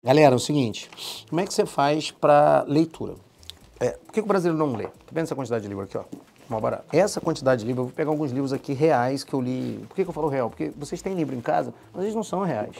Galera, é o seguinte, como é que você faz para leitura? É, por que o brasileiro não lê? Tá vendo essa quantidade de livro aqui, ó? Mó barato. Essa quantidade de livro, eu vou pegar alguns livros aqui reais que eu li. Por que, que eu falo real? Porque vocês têm livro em casa, mas eles não são reais.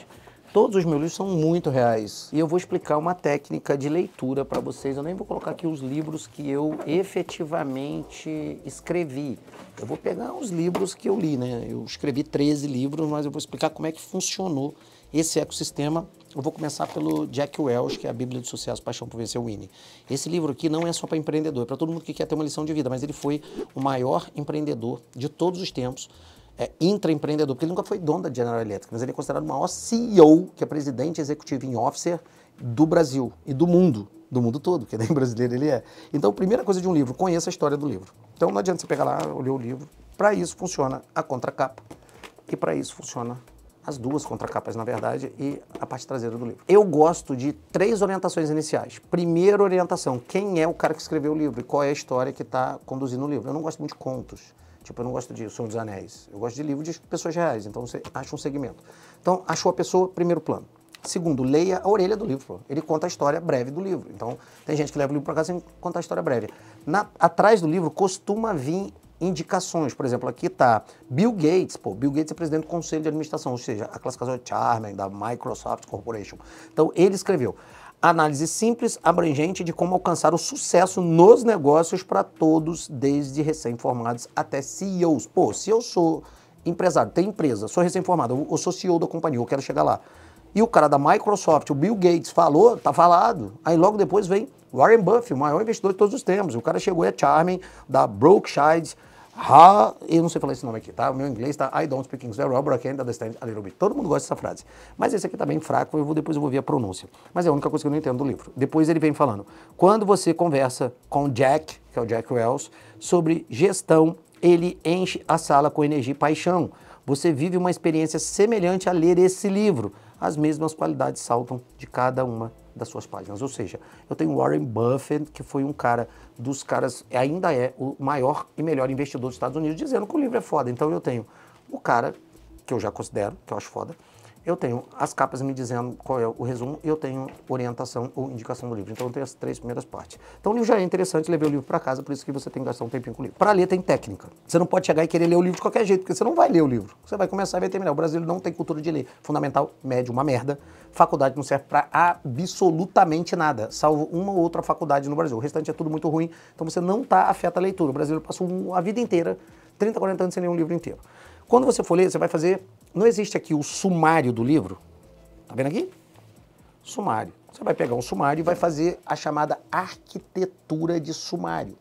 Todos os meus livros são muito reais. E eu vou explicar uma técnica de leitura para vocês. Eu nem vou colocar aqui os livros que eu efetivamente escrevi. Eu vou pegar os livros que eu li, né? Eu escrevi 13 livros, mas eu vou explicar como é que funcionou esse ecossistema eu vou começar pelo Jack Welch, que é a Bíblia do Sucesso, Paixão por Vencer, Winnie. Esse livro aqui não é só para empreendedor, é para todo mundo que quer ter uma lição de vida, mas ele foi o maior empreendedor de todos os tempos, é, intraempreendedor, porque ele nunca foi dono da General Electric, mas ele é considerado o maior CEO, que é presidente executivo em officer do Brasil e do mundo, do mundo todo, que nem brasileiro ele é. Então, primeira coisa de um livro, conheça a história do livro. Então, não adianta você pegar lá, olhar o livro. Para isso funciona a contracapa e para isso funciona as duas contracapas, na verdade, e a parte traseira do livro. Eu gosto de três orientações iniciais. Primeira orientação, quem é o cara que escreveu o livro e qual é a história que está conduzindo o livro. Eu não gosto muito de contos. Tipo, eu não gosto de O Senhor dos Anéis. Eu gosto de livros de pessoas reais, então você acha um segmento. Então, achou a pessoa, primeiro plano. Segundo, leia a orelha do livro. Ele conta a história breve do livro. Então, tem gente que leva o livro para casa sem contar a história breve. Na, atrás do livro costuma vir indicações. Por exemplo, aqui está Bill Gates. Pô, Bill Gates é presidente do conselho de administração, ou seja, a classificação é Charming, da Microsoft Corporation. Então, ele escreveu análise simples, abrangente de como alcançar o sucesso nos negócios para todos, desde recém-formados até CEOs. Pô, se eu sou empresário, tenho empresa, sou recém-formado, eu sou CEO da companhia, eu quero chegar lá. E o cara da Microsoft, o Bill Gates, falou, tá falado. Aí logo depois vem Warren Buffett, o maior investidor de todos os tempos. O cara chegou e é Charming, da Berkshire eu não sei falar esse nome aqui, tá? O meu inglês tá I don't speak English very well, but I can understand a little bit. Todo mundo gosta dessa frase. Mas esse aqui tá bem fraco, eu vou, depois eu vou ver a pronúncia. Mas é a única coisa que eu não entendo do livro. Depois ele vem falando. Quando você conversa com Jack, que é o Jack Wells, sobre gestão, ele enche a sala com energia e paixão. Você vive uma experiência semelhante a ler esse livro. As mesmas qualidades saltam de cada uma das suas páginas. Ou seja, eu tenho Warren Buffett, que foi um cara dos caras, ainda é o maior e melhor investidor dos Estados Unidos, dizendo que o livro é foda. Então eu tenho o cara que eu já considero, que eu acho foda, eu tenho as capas me dizendo qual é o resumo e eu tenho orientação ou indicação do livro. Então eu tenho as três primeiras partes. Então o livro já é interessante, levei o livro para casa, por isso que você tem que gastar um tempinho com o livro. Para ler tem técnica. Você não pode chegar e querer ler o livro de qualquer jeito, porque você não vai ler o livro. Você vai começar e vai terminar. O Brasil não tem cultura de ler. Fundamental, médio, uma merda. Faculdade não serve para absolutamente nada, salvo uma ou outra faculdade no Brasil. O restante é tudo muito ruim, então você não tá afeta a leitura. O Brasil passou a vida inteira, 30, 40 anos sem ler um livro inteiro. Quando você for ler, você vai fazer não existe aqui o sumário do livro? Tá vendo aqui? Sumário. Você vai pegar um sumário e vai fazer a chamada arquitetura de sumário.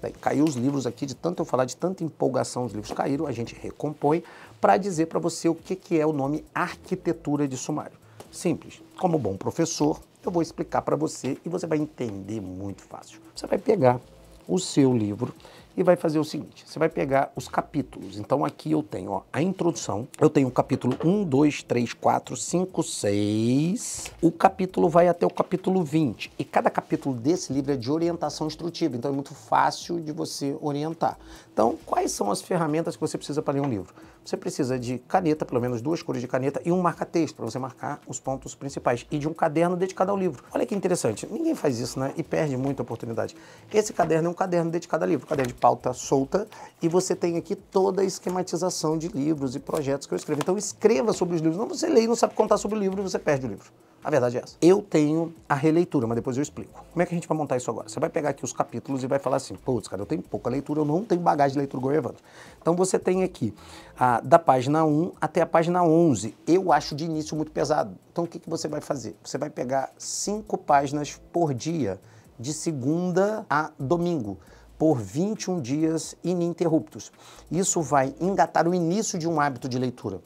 Daí caiu os livros aqui, de tanto eu falar, de tanta empolgação, os livros caíram, a gente recompõe para dizer para você o que, que é o nome arquitetura de sumário. Simples. Como bom professor, eu vou explicar para você e você vai entender muito fácil. Você vai pegar o seu livro e vai fazer o seguinte: você vai pegar os capítulos. Então aqui eu tenho ó, a introdução, eu tenho o capítulo 1, 2, 3, 4, 5, 6. O capítulo vai até o capítulo 20. E cada capítulo desse livro é de orientação instrutiva, então é muito fácil de você orientar. Então, quais são as ferramentas que você precisa para ler um livro? Você precisa de caneta, pelo menos duas cores de caneta, e um marca-texto para você marcar os pontos principais, e de um caderno dedicado ao livro. Olha que interessante, ninguém faz isso, né? E perde muita oportunidade. Esse caderno é um caderno dedicado ao livro, caderno de pauta solta e você tem aqui toda a esquematização de livros e projetos que eu escrevo. Então escreva sobre os livros, não você lê e não sabe contar sobre o livro, você perde o livro. A verdade é essa. Eu tenho a releitura, mas depois eu explico. Como é que a gente vai montar isso agora? Você vai pegar aqui os capítulos e vai falar assim, putz, cara, eu tenho pouca leitura, eu não tenho bagagem de leitura igual Então você tem aqui a, da página 1 até a página 11. Eu acho de início muito pesado. Então o que, que você vai fazer? Você vai pegar cinco páginas por dia, de segunda a domingo por 21 dias ininterruptos. Isso vai engatar o início de um hábito de leitura.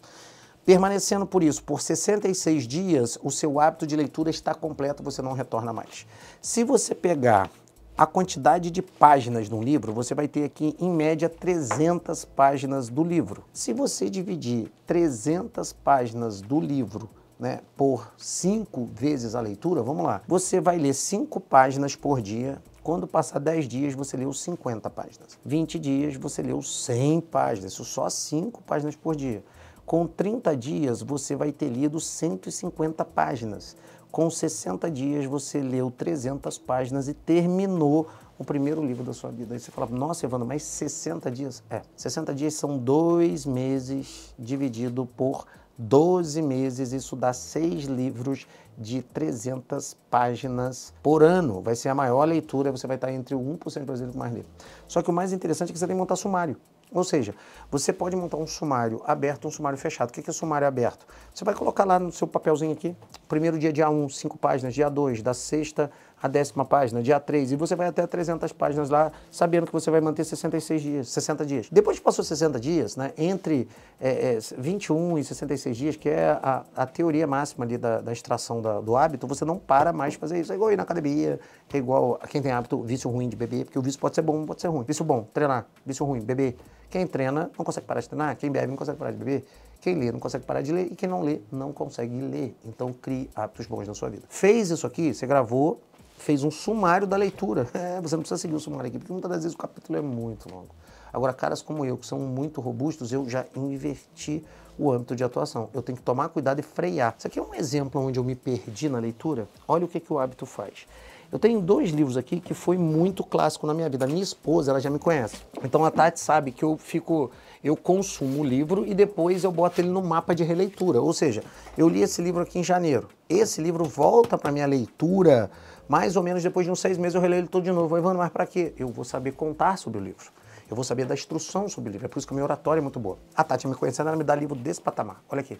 Permanecendo por isso por 66 dias, o seu hábito de leitura está completo, você não retorna mais. Se você pegar a quantidade de páginas de um livro, você vai ter aqui em média 300 páginas do livro. Se você dividir 300 páginas do livro né, por cinco vezes a leitura, vamos lá, você vai ler cinco páginas por dia quando passar 10 dias, você leu 50 páginas. 20 dias, você leu 100 páginas. Isso só 5 páginas por dia. Com 30 dias, você vai ter lido 150 páginas. Com 60 dias, você leu 300 páginas e terminou o primeiro livro da sua vida. Aí você fala, nossa, Evandro, mas 60 dias? É, 60 dias são dois meses dividido por 12 meses, isso dá seis livros de 300 páginas por ano. Vai ser a maior leitura, você vai estar entre o 1% brasileiro que mais lê. Só que o mais interessante é que você tem que montar sumário. Ou seja, você pode montar um sumário aberto um sumário fechado. O que é sumário aberto? Você vai colocar lá no seu papelzinho aqui, primeiro dia, dia 1, 5 páginas, dia 2, da sexta a décima página, dia 3, e você vai até 300 páginas lá, sabendo que você vai manter 66 dias, 60 dias. Depois que passou 60 dias, né, entre é, é, 21 e 66 dias, que é a, a teoria máxima ali da, da extração da, do hábito, você não para mais de fazer isso. É igual ir na academia, é igual a quem tem hábito, vício ruim de beber, porque o vício pode ser bom, pode ser ruim. Vício bom, treinar. Vício ruim, beber. Quem treina não consegue parar de treinar, quem bebe não consegue parar de beber, quem lê não consegue parar de ler e quem não lê não consegue ler. Então crie hábitos bons na sua vida. Fez isso aqui, você gravou, fez um sumário da leitura. É, você não precisa seguir o um sumário aqui, porque muitas das vezes o capítulo é muito longo. Agora, caras como eu, que são muito robustos, eu já inverti o âmbito de atuação. Eu tenho que tomar cuidado e frear. Isso aqui é um exemplo onde eu me perdi na leitura. Olha o que, que o hábito faz. Eu tenho dois livros aqui que foi muito clássico na minha vida. A minha esposa, ela já me conhece. Então a Tati sabe que eu fico, eu consumo o livro e depois eu boto ele no mapa de releitura. Ou seja, eu li esse livro aqui em janeiro. Esse livro volta para minha leitura mais ou menos depois de uns seis meses eu releio ele todo de novo. Ivano, mas para quê? Eu vou saber contar sobre o livro. Eu vou saber da instrução sobre o livro. É por isso que a minha oratória é muito boa. A Tati me conhecendo, ela me dá livro desse patamar. Olha aqui.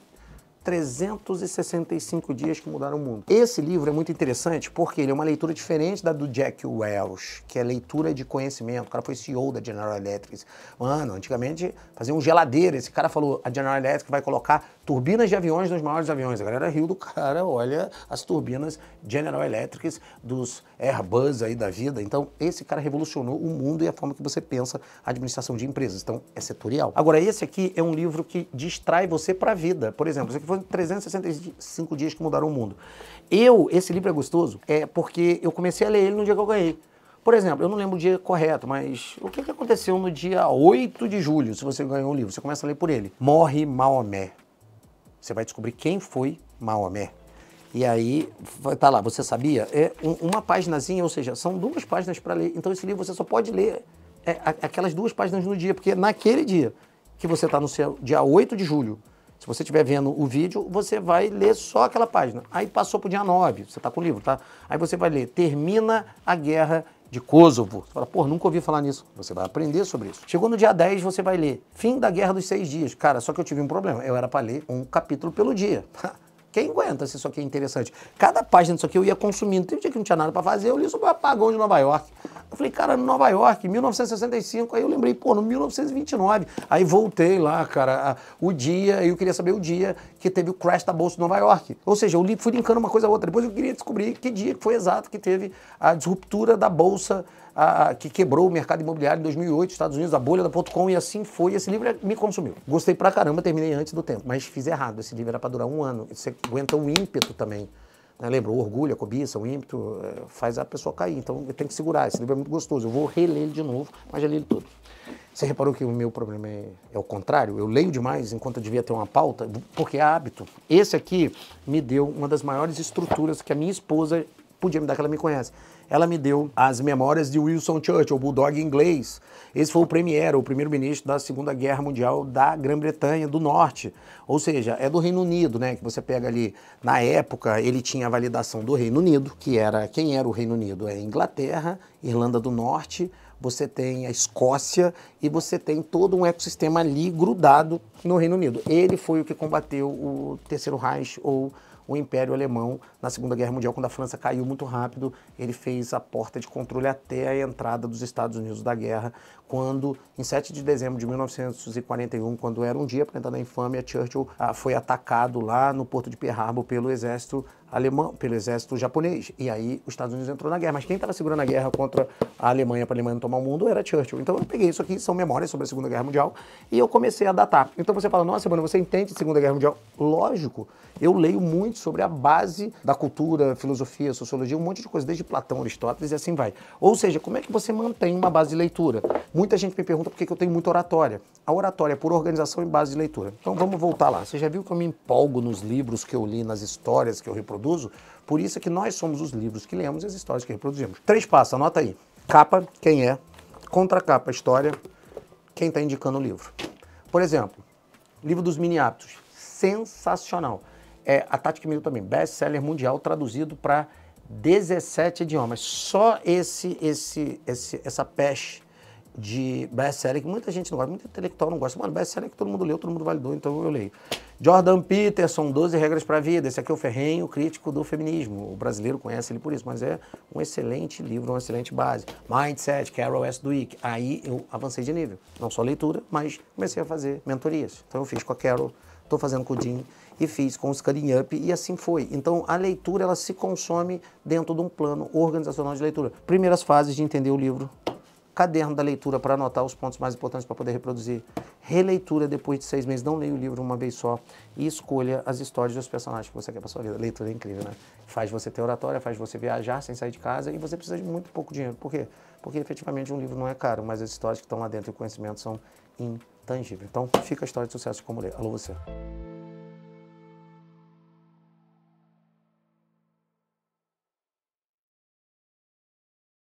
365 dias que mudaram o mundo. Esse livro é muito interessante porque ele é uma leitura diferente da do Jack Welch, que é leitura de conhecimento. O cara foi CEO da General Electric. Mano, antigamente fazia um geladeira. Esse cara falou: a General Electric vai colocar turbinas de aviões nos maiores aviões. A galera riu do cara, olha as turbinas General Electric dos Airbus aí da vida. Então, esse cara revolucionou o mundo e a forma que você pensa a administração de empresas. Então, é setorial. Agora, esse aqui é um livro que distrai você para a vida. Por exemplo, você que for foram 365 dias que mudaram o mundo. Eu, esse livro é gostoso, é porque eu comecei a ler ele no dia que eu ganhei. Por exemplo, eu não lembro o dia correto, mas o que, que aconteceu no dia 8 de julho, se você ganhou um livro? Você começa a ler por ele. Morre Maomé. Você vai descobrir quem foi Maomé. E aí, tá lá, você sabia? É uma paginazinha, ou seja, são duas páginas para ler. Então esse livro você só pode ler é, aquelas duas páginas no dia, porque naquele dia que você está no seu dia 8 de julho, se você estiver vendo o vídeo, você vai ler só aquela página. Aí passou para o dia 9, você está com o livro, tá? Aí você vai ler, termina a guerra de Kosovo. Você fala, pô, nunca ouvi falar nisso. Você vai aprender sobre isso. Chegou no dia 10, você vai ler, fim da guerra dos seis dias. Cara, só que eu tive um problema. Eu era para ler um capítulo pelo dia. Quem aguenta se isso aqui é interessante? Cada página disso aqui eu ia consumindo. Teve um dia que não tinha nada para fazer, eu li sobre o apagão de Nova York. Eu falei, cara, Nova York, 1965. Aí eu lembrei, pô, no 1929. Aí voltei lá, cara, a, o dia, eu queria saber o dia que teve o crash da Bolsa de Nova York. Ou seja, eu li, fui linkando uma coisa a outra. Depois eu queria descobrir que dia foi exato que teve a disruptura da Bolsa a, a, que quebrou o mercado imobiliário em 2008, Estados Unidos, a bolha da .com, e assim foi. Esse livro me consumiu. Gostei pra caramba, terminei antes do tempo, mas fiz errado. Esse livro era pra durar um ano. Você aguenta um ímpeto também. Né? Lembra, o orgulho, a cobiça, o ímpeto, eh, faz a pessoa cair. Então eu tenho que segurar. Esse livro é muito gostoso. Eu vou reler ele de novo, mas já li ele todo. Você reparou que o meu problema é, é, o contrário? Eu leio demais enquanto eu devia ter uma pauta, porque é hábito. Esse aqui me deu uma das maiores estruturas que a minha esposa podia me dar, que ela me conhece ela me deu as memórias de Wilson Churchill, o bulldog inglês. Esse foi o premier, o primeiro-ministro da Segunda Guerra Mundial da Grã-Bretanha do Norte, ou seja, é do Reino Unido, né? Que você pega ali, na época ele tinha a validação do Reino Unido, que era quem era o Reino Unido? É Inglaterra, Irlanda do Norte, você tem a Escócia e você tem todo um ecossistema ali grudado no Reino Unido. Ele foi o que combateu o Terceiro Reich ou o Império Alemão na Segunda Guerra Mundial, quando a França caiu muito rápido, ele fez a porta de controle até a entrada dos Estados Unidos da guerra, quando, em 7 de dezembro de 1941, quando era um dia para entrar na infâmia, Churchill ah, foi atacado lá no porto de Pearl Harbor pelo exército alemão, pelo exército japonês. E aí os Estados Unidos entrou na guerra. Mas quem estava segurando a guerra contra a Alemanha para a Alemanha não tomar o mundo era Churchill. Então eu peguei isso aqui, são memórias sobre a Segunda Guerra Mundial, e eu comecei a datar. Então você fala, nossa, mano, você entende Segunda Guerra Mundial? Lógico, eu leio muito muito sobre a base da cultura, filosofia, sociologia, um monte de coisa, desde Platão, Aristóteles e assim vai. Ou seja, como é que você mantém uma base de leitura? Muita gente me pergunta por que eu tenho muita oratória. A oratória é por organização e base de leitura. Então vamos voltar lá. Você já viu que eu me empolgo nos livros que eu li, nas histórias que eu reproduzo? Por isso é que nós somos os livros que lemos e as histórias que reproduzimos. Três passos, anota aí. Capa, quem é. Contracapa, história, quem está indicando o livro. Por exemplo, livro dos mini hábitos. Sensacional é, a Tati que me deu também, best-seller mundial traduzido para 17 idiomas. Só esse, esse, esse essa peste de best-seller, que muita gente não gosta, muito intelectual não gosta. Mano, best-seller que todo mundo leu, todo mundo validou, então eu leio. Jordan Peterson, 12 regras para a vida. Esse aqui é o ferrenho crítico do feminismo. O brasileiro conhece ele por isso, mas é um excelente livro, uma excelente base. Mindset, Carol S. Dweck. Aí eu avancei de nível. Não só leitura, mas comecei a fazer mentorias. Então eu fiz com a Carol estou fazendo pudim e fiz com o Scaling Up e assim foi. Então a leitura ela se consome dentro de um plano organizacional de leitura. Primeiras fases de entender o livro, caderno da leitura para anotar os pontos mais importantes para poder reproduzir, releitura depois de seis meses, não leia o livro uma vez só e escolha as histórias dos personagens que você quer para sua vida. A leitura é incrível, né? Faz você ter oratória, faz você viajar sem sair de casa e você precisa de muito pouco dinheiro. Por quê? Porque efetivamente um livro não é caro, mas as histórias que estão lá dentro e o conhecimento são incríveis tangível. Então, fica a história de sucesso como lei. Alô, você.